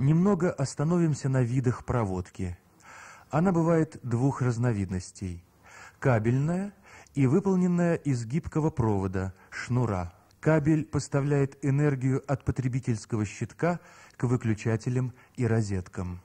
Немного остановимся на видах проводки. Она бывает двух разновидностей. Кабельная и выполненная из гибкого провода, шнура. Кабель поставляет энергию от потребительского щитка к выключателям и розеткам.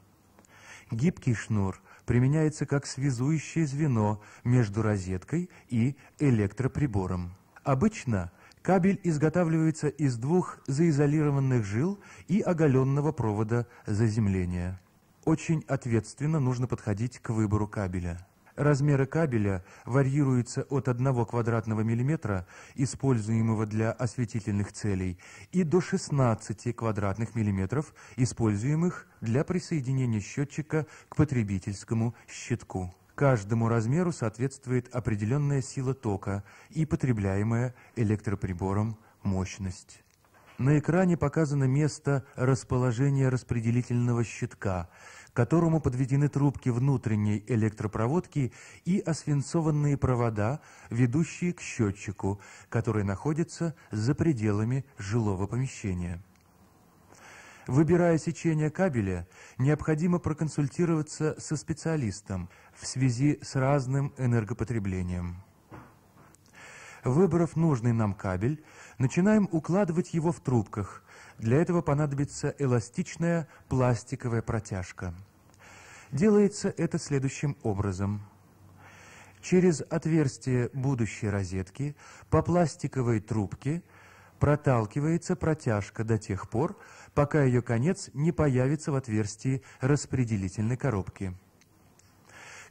Гибкий шнур применяется как связующее звено между розеткой и электроприбором. Обычно – Кабель изготавливается из двух заизолированных жил и оголенного провода заземления. Очень ответственно нужно подходить к выбору кабеля. Размеры кабеля варьируются от 1 квадратного миллиметра, используемого для осветительных целей, и до 16 квадратных миллиметров, используемых для присоединения счетчика к потребительскому щитку. Каждому размеру соответствует определенная сила тока и потребляемая электроприбором мощность. На экране показано место расположения распределительного щитка, к которому подведены трубки внутренней электропроводки и освинцованные провода, ведущие к счетчику, который находится за пределами жилого помещения. Выбирая сечение кабеля, необходимо проконсультироваться со специалистом в связи с разным энергопотреблением. Выбрав нужный нам кабель, начинаем укладывать его в трубках. Для этого понадобится эластичная пластиковая протяжка. Делается это следующим образом. Через отверстие будущей розетки по пластиковой трубке – проталкивается протяжка до тех пор, пока ее конец не появится в отверстии распределительной коробки.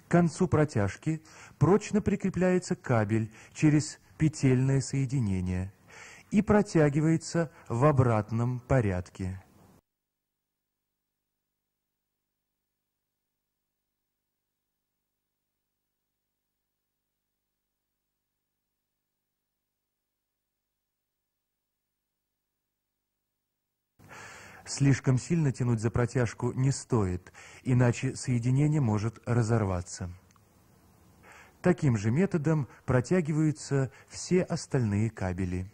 К концу протяжки прочно прикрепляется кабель через петельное соединение и протягивается в обратном порядке. Слишком сильно тянуть за протяжку не стоит, иначе соединение может разорваться. Таким же методом протягиваются все остальные кабели.